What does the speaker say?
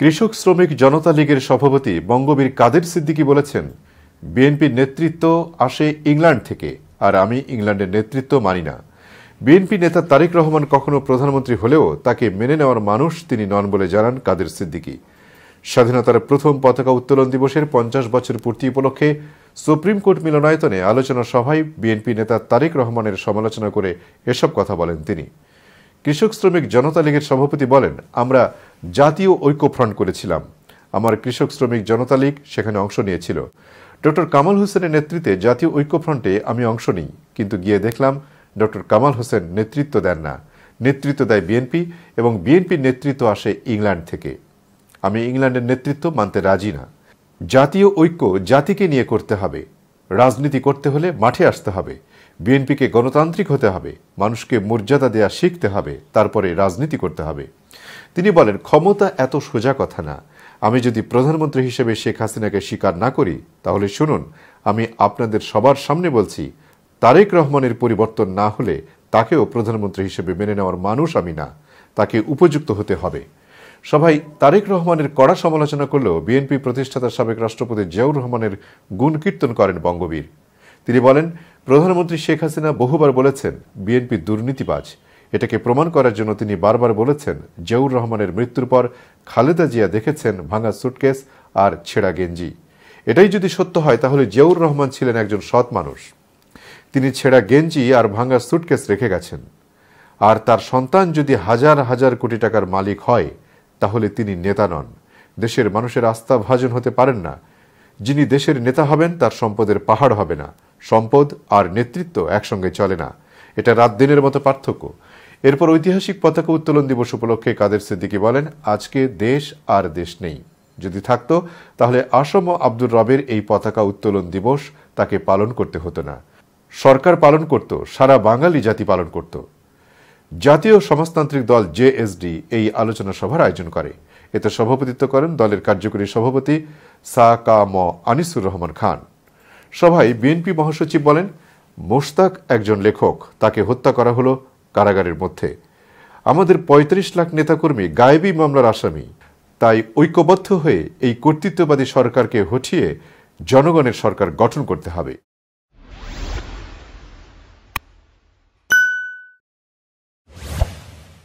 কৃষক শ্রমিক জনতা লীগের সভাপতি বঙ্গবীর কাদের সিদ্দিকী বলেছেন বিএনপির নেতৃত্ব আসে ইংল্যান্ড থেকে আর আমি ইংল্যান্ডের নেতৃত্ব মানি না বিএনপি নেতা তারেক রহমান কখনো প্রধানমন্ত্রী হলেও তাকে মেনে নেওয়ার মানুষ তিনি নন বলে জানান কাদের সিদ্দিকী স্বাধীনতার প্রথম পতাকা উত্তোলন দিবসের পঞ্চাশ বছর পূর্তি উপলক্ষে সুপ্রিম কোর্ট মিলনায়তনে আলোচনা সভায় বিএনপি নেতা তারেক রহমানের সমালোচনা করে এসব কথা বলেন তিনি কৃষক শ্রমিক জনতা লীগের সভাপতি বলেন আমরা জাতীয় ঐক্যফ্রন্ট করেছিলাম আমার কৃষক শ্রমিক জনতা লীগ সেখানে অংশ নিয়েছিল ডক্টর কামাল হোসেনের নেতৃত্বে জাতীয় ঐক্যফ্রন্টে আমি অংশ নিই কিন্তু গিয়ে দেখলাম ডক্টর কামাল হোসেন নেতৃত্ব দেন না নেতৃত্ব দেয় বিএনপি এবং বিএনপির নেতৃত্ব আসে ইংল্যান্ড থেকে আমি ইংল্যান্ডের নেতৃত্ব মানতে রাজি না জাতীয় ঐক্য জাতিকে নিয়ে করতে হবে রাজনীতি করতে হলে মাঠে আসতে হবে বিএনপিকে গণতান্ত্রিক হতে হবে মানুষকে মর্যাদা দেয়া শিখতে হবে তারপরে রাজনীতি করতে হবে তিনি বলেন ক্ষমতা এত সোজা কথা না আমি যদি প্রধানমন্ত্রী হিসেবে শেখ হাসিনাকে স্বীকার না করি তাহলে শুনুন আমি আপনাদের সবার সামনে বলছি তারেক রহমানের পরিবর্তন না হলে তাকেও প্রধানমন্ত্রী হিসেবে মেনে নেওয়ার মানুষ আমি না তাকে উপযুক্ত হতে হবে সবাই তারেক রহমানের কড়া সমালোচনা করলেও বিএনপি প্রতিষ্ঠাতা সাবেক রাষ্ট্রপতি জিয়াউর রহমানের গুণ কীর্তন করেন বঙ্গবীর তিনি বলেন প্রধানমন্ত্রী শেখ হাসিনা বহুবার বলেছেন বিএনপি দুর্নীতিবাজ এটাকে প্রমাণ করার জন্য তিনি বারবার বলেছেন জিয়াউর রহমানের মৃত্যুর পর খালেদা জিয়া দেখেছেন ভাঙা সুটকেস আর ছেঁড়া গেঞ্জি এটাই যদি সত্য হয় তাহলে জিয়াউর রহমান ছিলেন একজন সৎ মানুষ তিনি ছেঁড়া গেঞ্জি আর ভাঙা সুটকেস রেখে গেছেন আর তার সন্তান যদি হাজার হাজার কোটি টাকার মালিক হয় তাহলে তিনি নেতা নন দেশের মানুষের আস্থা ভাজন হতে পারেন না যিনি দেশের নেতা হবেন তার সম্পদের পাহাড় হবে না সম্পদ আর নেতৃত্ব একসঙ্গে চলে না এটা রাত দিনের মতো পার্থক্য এরপর ঐতিহাসিক পতাকা উত্তোলন দিবস উপলক্ষে কাদের সিদ্দিকি বলেন আজকে দেশ আর দেশ নেই যদি থাকতো তাহলে আসম আব্দুর রবের এই পতাকা উত্তোলন দিবস তাকে পালন করতে হতো না সরকার পালন করত সারা বাঙালি জাতি পালন করত জাতীয় সমাজতান্ত্রিক দল জেএসডি এই আলোচনা সভার আয়োজন করে এতে সভাপতিত্ব করেন দলের কার্যকরী সভাপতি সা কা ম আনিসুর রহমান খান সভায় বিএনপি মহাসচিব বলেন মোশতাক একজন লেখক তাকে হত্যা করা হলো কারাগারের মধ্যে আমাদের ৩৫ লাখ নেতাকর্মী গায়েবী মামলার আসামি তাই ঐক্যবদ্ধ হয়ে এই কর্তৃত্ববাদী সরকারকে হঠিয়ে জনগণের সরকার গঠন করতে হবে